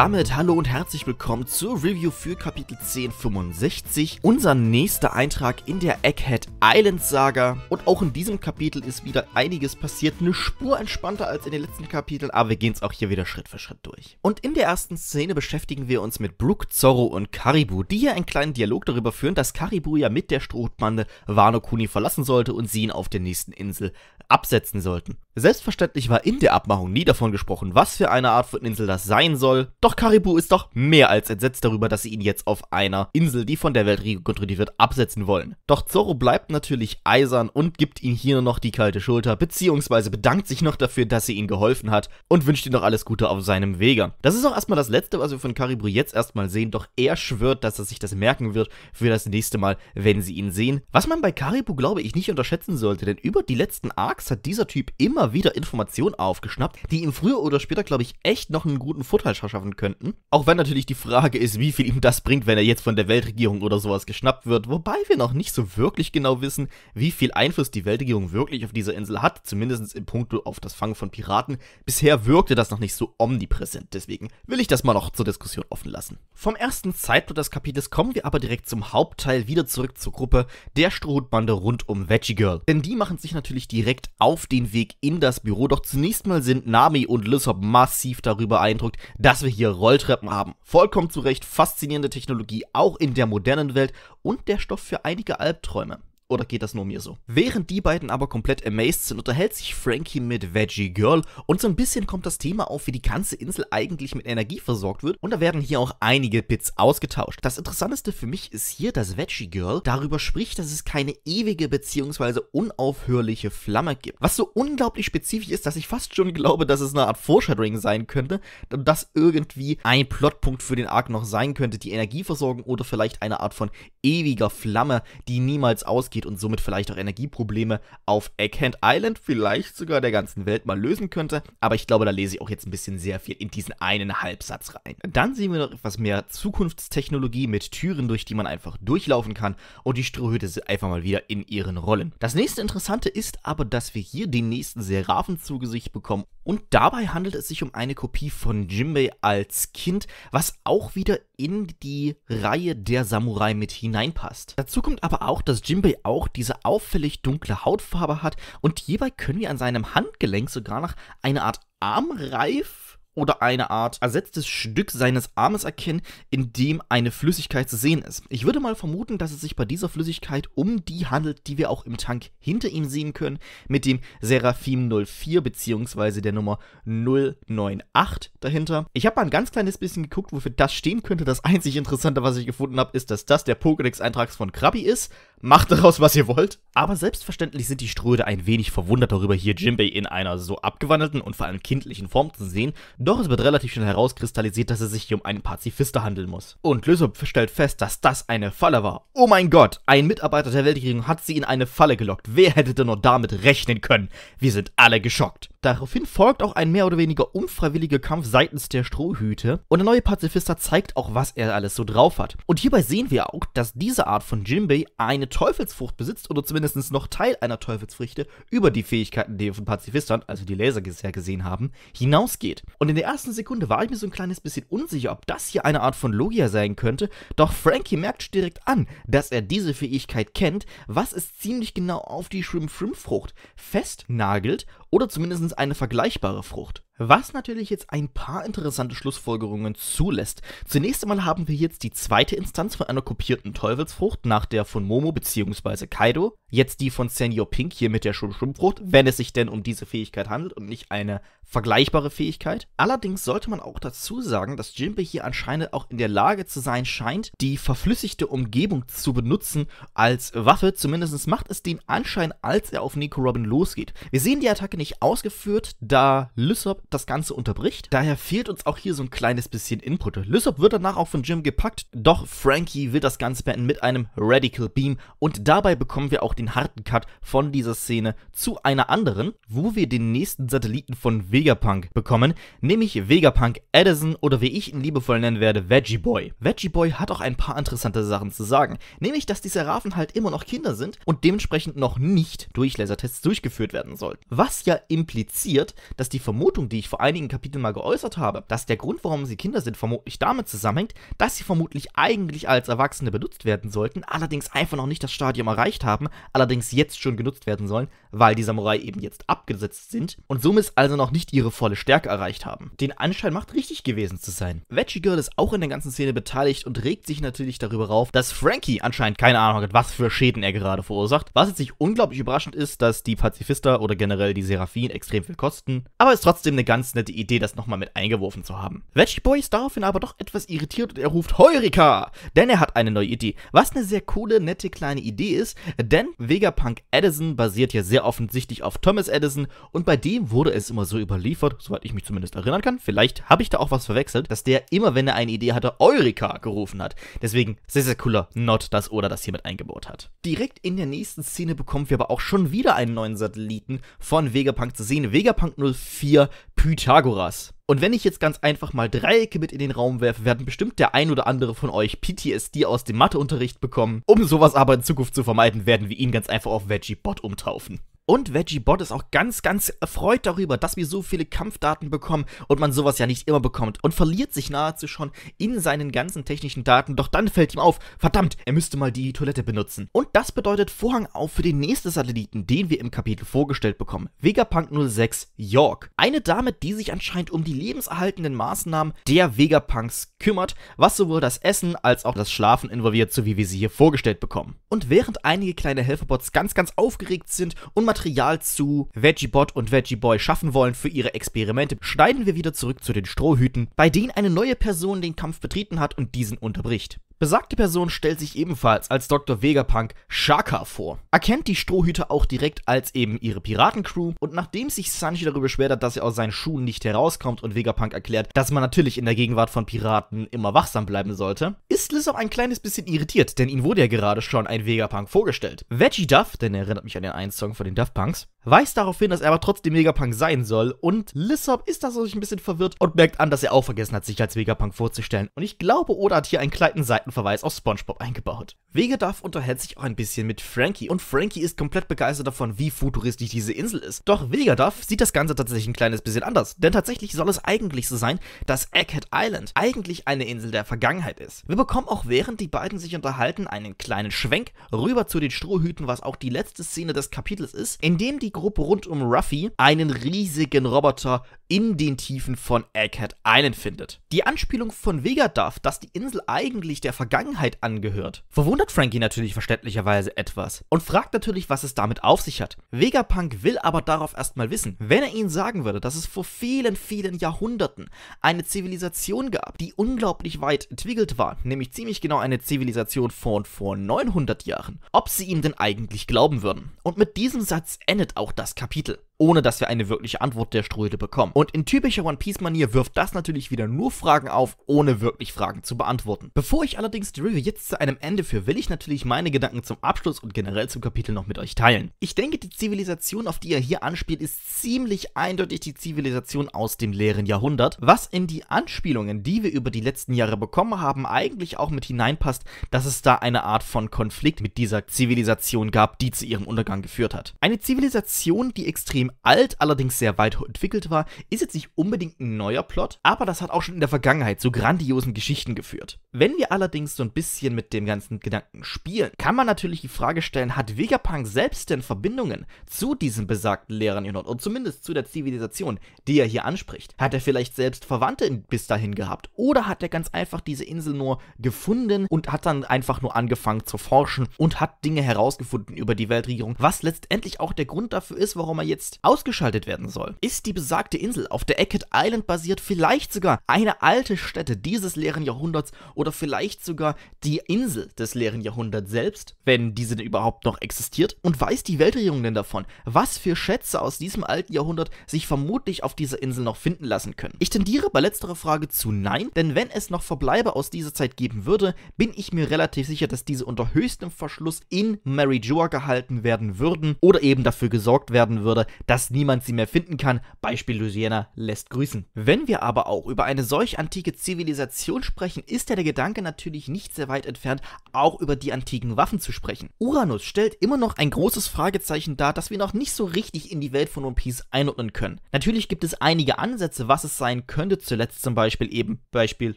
damit hallo und herzlich willkommen zur Review für Kapitel 1065. Unser nächster Eintrag in der Egghead Island Saga. Und auch in diesem Kapitel ist wieder einiges passiert. Eine Spur entspannter als in den letzten Kapiteln, aber wir gehen es auch hier wieder Schritt für Schritt durch. Und in der ersten Szene beschäftigen wir uns mit Brooke, Zorro und Karibu, die hier einen kleinen Dialog darüber führen, dass Karibu ja mit der Strohbande Wano Kuni verlassen sollte und sie ihn auf der nächsten Insel absetzen sollten. Selbstverständlich war in der Abmachung nie davon gesprochen, was für eine Art von Insel das sein soll, doch Karibu ist doch mehr als entsetzt darüber, dass sie ihn jetzt auf einer Insel, die von der Weltregierung kontrolliert wird, absetzen wollen. Doch Zorro bleibt natürlich eisern und gibt ihm hier noch die kalte Schulter, beziehungsweise bedankt sich noch dafür, dass sie ihm geholfen hat und wünscht ihm noch alles Gute auf seinem Wege. Das ist auch erstmal das Letzte, was wir von Karibu jetzt erstmal sehen, doch er schwört, dass er sich das merken wird für das nächste Mal, wenn sie ihn sehen. Was man bei Karibu, glaube ich, nicht unterschätzen sollte, denn über die letzten Arcs hat dieser Typ immer wieder Informationen aufgeschnappt, die ihm früher oder später, glaube ich, echt noch einen guten Vorteil verschaffen könnten. Auch wenn natürlich die Frage ist, wie viel ihm das bringt, wenn er jetzt von der Weltregierung oder sowas geschnappt wird. Wobei wir noch nicht so wirklich genau wissen, wie viel Einfluss die Weltregierung wirklich auf dieser Insel hat, zumindest im Punkto auf das Fangen von Piraten. Bisher wirkte das noch nicht so omnipräsent, deswegen will ich das mal noch zur Diskussion offen lassen. Vom ersten Zeitpunkt des Kapitels kommen wir aber direkt zum Hauptteil, wieder zurück zur Gruppe der Strohhutbande rund um Veggie Girl. Denn die machen sich natürlich direkt auf den Weg in in das Büro, doch zunächst mal sind Nami und Lissop massiv darüber beeindruckt, dass wir hier Rolltreppen haben. Vollkommen zu Recht faszinierende Technologie, auch in der modernen Welt und der Stoff für einige Albträume. Oder geht das nur mir so? Während die beiden aber komplett amazed sind, unterhält sich Frankie mit Veggie Girl und so ein bisschen kommt das Thema auf, wie die ganze Insel eigentlich mit Energie versorgt wird und da werden hier auch einige Bits ausgetauscht. Das Interessanteste für mich ist hier, dass Veggie Girl darüber spricht, dass es keine ewige bzw. unaufhörliche Flamme gibt. Was so unglaublich spezifisch ist, dass ich fast schon glaube, dass es eine Art Foreshadowing sein könnte und das irgendwie ein Plotpunkt für den Arc noch sein könnte, die Energieversorgung oder vielleicht eine Art von ewiger Flamme, die niemals ausgeht Energiepaket und somit vielleicht auch Energieprobleme auf Egghand Island, vielleicht sogar der ganzen Welt mal lösen könnte. Aber ich glaube, da lese ich auch jetzt ein bisschen sehr viel in diesen einen Halbsatz rein. Dann sehen wir noch etwas mehr Zukunftstechnologie mit Türen, durch die man einfach durchlaufen kann und die Strohhüte einfach mal wieder in ihren Rollen. Das nächste Interessante ist aber, dass wir hier den nächsten Seraphen zu Gesicht bekommen und dabei handelt es sich um eine Kopie von Jimbei als Kind, was auch wieder in die Reihe der Samurai mit hineinpasst. Dazu kommt aber auch, dass Jimbei auch diese auffällig dunkle Hautfarbe hat und hierbei können wir an seinem Handgelenk sogar noch eine Art Armreif oder eine Art ersetztes Stück seines Armes erkennen, in dem eine Flüssigkeit zu sehen ist. Ich würde mal vermuten, dass es sich bei dieser Flüssigkeit um die handelt, die wir auch im Tank hinter ihm sehen können, mit dem Seraphim 04 bzw. der Nummer 098 dahinter. Ich habe mal ein ganz kleines bisschen geguckt, wofür das stehen könnte. Das einzig Interessante, was ich gefunden habe, ist, dass das der Pokédex-Eintrag von Krabi ist. Macht daraus, was ihr wollt. Aber selbstverständlich sind die Ströde ein wenig verwundert darüber, hier Jimbei in einer so abgewandelten und vor allem kindlichen Form zu sehen, doch es wird relativ schnell herauskristallisiert, dass es sich hier um einen Pazifister handeln muss. Und Lysop stellt fest, dass das eine Falle war. Oh mein Gott, ein Mitarbeiter der Weltregierung hat sie in eine Falle gelockt. Wer hätte denn nur damit rechnen können? Wir sind alle geschockt. Daraufhin folgt auch ein mehr oder weniger unfreiwilliger Kampf seitens der Strohhüte und der neue Pazifista zeigt auch, was er alles so drauf hat. Und hierbei sehen wir auch, dass diese Art von Jinbei eine Teufelsfrucht besitzt oder zumindest noch Teil einer Teufelsfrüchte über die Fähigkeiten, die wir von Pazifistern, also die Laser bisher gesehen haben, hinausgeht. Und in der ersten Sekunde war ich mir so ein kleines bisschen unsicher, ob das hier eine Art von Logia sein könnte, doch Frankie merkt direkt an, dass er diese Fähigkeit kennt, was es ziemlich genau auf die shrimp frim frucht festnagelt oder zumindest eine vergleichbare Frucht. Was natürlich jetzt ein paar interessante Schlussfolgerungen zulässt. Zunächst einmal haben wir jetzt die zweite Instanz von einer kopierten Teufelsfrucht nach der von Momo bzw. Kaido, jetzt die von Senior Pink hier mit der Schrumpfrucht, wenn es sich denn um diese Fähigkeit handelt und nicht eine vergleichbare Fähigkeit. Allerdings sollte man auch dazu sagen, dass Jinbe hier anscheinend auch in der Lage zu sein scheint, die verflüssigte Umgebung zu benutzen als Waffe, zumindest macht es den Anschein, als er auf Nico Robin losgeht. Wir sehen die Attacke nicht ausgeführt, da Lysop das Ganze unterbricht. Daher fehlt uns auch hier so ein kleines bisschen Input. Lysop wird danach auch von Jim gepackt, doch Frankie will das Ganze beenden mit einem Radical Beam und dabei bekommen wir auch den harten Cut von dieser Szene zu einer anderen, wo wir den nächsten Satelliten von Vegapunk bekommen, nämlich Vegapunk Edison oder wie ich ihn liebevoll nennen werde, Veggie Boy. Veggie Boy hat auch ein paar interessante Sachen zu sagen, nämlich, dass die Seraphen halt immer noch Kinder sind und dementsprechend noch nicht durch Lasertests durchgeführt werden sollten. Was ja impliziert, dass die Vermutung, die ich vor einigen Kapiteln mal geäußert habe, dass der Grund, warum sie Kinder sind, vermutlich damit zusammenhängt, dass sie vermutlich eigentlich als Erwachsene benutzt werden sollten, allerdings einfach noch nicht das Stadium erreicht haben, allerdings jetzt schon genutzt werden sollen, weil die Samurai eben jetzt abgesetzt sind und somit also noch nicht ihre volle Stärke erreicht haben. Den Anschein macht richtig gewesen zu sein. Veggie Girl ist auch in der ganzen Szene beteiligt und regt sich natürlich darüber auf, dass Frankie anscheinend keine Ahnung hat, was für Schäden er gerade verursacht, was jetzt nicht unglaublich überraschend ist, dass die Pazifister oder generell die Seraphinen extrem viel kosten, aber ist trotzdem eine ganz nette Idee, das nochmal mit eingeworfen zu haben. Veggie Boy ist daraufhin aber doch etwas irritiert und er ruft Heurika, denn er hat eine neue Idee. Was eine sehr coole, nette kleine Idee ist, denn Vegapunk Edison basiert ja sehr offensichtlich auf Thomas Edison und bei dem wurde es immer so überliefert, soweit ich mich zumindest erinnern kann, vielleicht habe ich da auch was verwechselt, dass der immer, wenn er eine Idee hatte, Eureka gerufen hat. Deswegen sehr, sehr cooler Not, dass oder das hier mit eingebaut hat. Direkt in der nächsten Szene bekommen wir aber auch schon wieder einen neuen Satelliten von Vegapunk zu sehen. Vegapunk 04 Pythagoras. Und wenn ich jetzt ganz einfach mal Dreiecke mit in den Raum werfe, werden bestimmt der ein oder andere von euch PTSD aus dem Matheunterricht bekommen. Um sowas aber in Zukunft zu vermeiden, werden wir ihn ganz einfach auf Veggie Bot umtaufen. Und VeggieBot ist auch ganz, ganz erfreut darüber, dass wir so viele Kampfdaten bekommen und man sowas ja nicht immer bekommt und verliert sich nahezu schon in seinen ganzen technischen Daten. Doch dann fällt ihm auf, verdammt, er müsste mal die Toilette benutzen. Und das bedeutet Vorhang auf für den nächsten Satelliten, den wir im Kapitel vorgestellt bekommen. Vegapunk 06 York. Eine Dame, die sich anscheinend um die lebenserhaltenden Maßnahmen der Vegapunks kümmert, was sowohl das Essen als auch das Schlafen involviert, so wie wir sie hier vorgestellt bekommen. Und während einige kleine Helferbots ganz, ganz aufgeregt sind und Material Material zu Veggiebot und Veggieboy schaffen wollen für ihre Experimente, schneiden wir wieder zurück zu den Strohhüten, bei denen eine neue Person den Kampf betreten hat und diesen unterbricht. Besagte Person stellt sich ebenfalls als Dr. Vegapunk Shaka vor, erkennt die Strohhüter auch direkt als eben ihre Piratencrew und nachdem sich Sanji darüber beschwert hat, dass er aus seinen Schuhen nicht herauskommt und Vegapunk erklärt, dass man natürlich in der Gegenwart von Piraten immer wachsam bleiben sollte, ist Lissop ein kleines bisschen irritiert, denn ihm wurde ja gerade schon ein Vegapunk vorgestellt. Veggie Duff, denn er erinnert mich an den einen Song von den Duff Punks, weist darauf hin, dass er aber trotzdem Vegapunk sein soll und Lissop ist da so ein bisschen verwirrt und merkt an, dass er auch vergessen hat, sich als Vegapunk vorzustellen. Und ich glaube, Oda hat hier einen kleinen Seiten Verweis auf SpongeBob eingebaut. Vegedorf unterhält sich auch ein bisschen mit Frankie und Frankie ist komplett begeistert davon, wie futuristisch diese Insel ist. Doch Vegedorf sieht das Ganze tatsächlich ein kleines bisschen anders, denn tatsächlich soll es eigentlich so sein, dass Egghead Island eigentlich eine Insel der Vergangenheit ist. Wir bekommen auch während die beiden sich unterhalten einen kleinen Schwenk rüber zu den Strohhüten, was auch die letzte Szene des Kapitels ist, in dem die Gruppe rund um Ruffy einen riesigen Roboter in den Tiefen von Egghead Island findet. Die Anspielung von Vegedorf, dass die Insel eigentlich der Vergangenheit angehört. Verwundert Frankie natürlich verständlicherweise etwas und fragt natürlich, was es damit auf sich hat. Vegapunk will aber darauf erstmal wissen, wenn er ihnen sagen würde, dass es vor vielen, vielen Jahrhunderten eine Zivilisation gab, die unglaublich weit entwickelt war, nämlich ziemlich genau eine Zivilisation von vor 900 Jahren, ob sie ihm denn eigentlich glauben würden. Und mit diesem Satz endet auch das Kapitel ohne dass wir eine wirkliche Antwort der Ströde bekommen. Und in typischer One Piece-Manier wirft das natürlich wieder nur Fragen auf, ohne wirklich Fragen zu beantworten. Bevor ich allerdings die Review jetzt zu einem Ende führe, will ich natürlich meine Gedanken zum Abschluss und generell zum Kapitel noch mit euch teilen. Ich denke, die Zivilisation, auf die er hier anspielt, ist ziemlich eindeutig die Zivilisation aus dem leeren Jahrhundert, was in die Anspielungen, die wir über die letzten Jahre bekommen haben, eigentlich auch mit hineinpasst, dass es da eine Art von Konflikt mit dieser Zivilisation gab, die zu ihrem Untergang geführt hat. Eine Zivilisation, die extrem alt, allerdings sehr weit entwickelt war, ist jetzt nicht unbedingt ein neuer Plot, aber das hat auch schon in der Vergangenheit zu grandiosen Geschichten geführt. Wenn wir allerdings so ein bisschen mit dem ganzen Gedanken spielen, kann man natürlich die Frage stellen, hat Vegapunk selbst denn Verbindungen zu diesem besagten Lehrern Nord und zumindest zu der Zivilisation, die er hier anspricht? Hat er vielleicht selbst Verwandte bis dahin gehabt oder hat er ganz einfach diese Insel nur gefunden und hat dann einfach nur angefangen zu forschen und hat Dinge herausgefunden über die Weltregierung, was letztendlich auch der Grund dafür ist, warum er jetzt ausgeschaltet werden soll. Ist die besagte Insel, auf der Eckett Island basiert, vielleicht sogar eine alte Stätte dieses leeren Jahrhunderts oder vielleicht sogar die Insel des leeren Jahrhunderts selbst, wenn diese denn überhaupt noch existiert? Und weiß die Weltregierung denn davon, was für Schätze aus diesem alten Jahrhundert sich vermutlich auf dieser Insel noch finden lassen können? Ich tendiere bei letzterer Frage zu Nein, denn wenn es noch Verbleibe aus dieser Zeit geben würde, bin ich mir relativ sicher, dass diese unter höchstem Verschluss in Mary Jua gehalten werden würden oder eben dafür gesorgt werden würde, dass niemand sie mehr finden kann. Beispiel Louisiana lässt grüßen. Wenn wir aber auch über eine solch antike Zivilisation sprechen, ist ja der Gedanke natürlich nicht sehr weit entfernt, auch über die antiken Waffen zu sprechen. Uranus stellt immer noch ein großes Fragezeichen dar, das wir noch nicht so richtig in die Welt von One Piece einordnen können. Natürlich gibt es einige Ansätze, was es sein könnte, zuletzt zum Beispiel eben Beispiel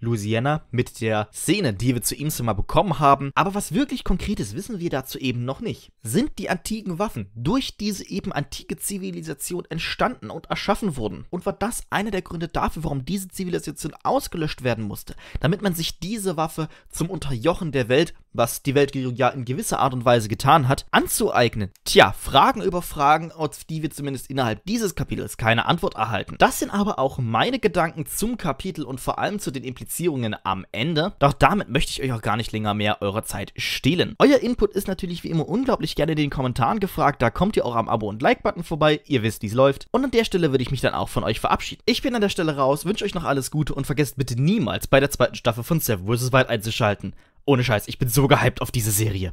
Louisiana mit der Szene, die wir zu ihm mal bekommen haben, aber was wirklich konkretes wissen wir dazu eben noch nicht. Sind die antiken Waffen durch diese eben antike Zivilisation Zivilisation entstanden und erschaffen wurden. Und war das einer der Gründe dafür, warum diese Zivilisation ausgelöscht werden musste, damit man sich diese Waffe zum Unterjochen der Welt was die Weltregierung ja in gewisser Art und Weise getan hat, anzueignen? Tja, Fragen über Fragen, auf die wir zumindest innerhalb dieses Kapitels keine Antwort erhalten. Das sind aber auch meine Gedanken zum Kapitel und vor allem zu den Implizierungen am Ende. Doch damit möchte ich euch auch gar nicht länger mehr eurer Zeit stehlen. Euer Input ist natürlich wie immer unglaublich gerne in den Kommentaren gefragt, da kommt ihr auch am Abo- und Like-Button vorbei, ihr wisst, wie es läuft. Und an der Stelle würde ich mich dann auch von euch verabschieden. Ich bin an der Stelle raus, wünsche euch noch alles Gute und vergesst bitte niemals bei der zweiten Staffel von Seven vs. Wild einzuschalten. Ohne Scheiß, ich bin so gehypt auf diese Serie.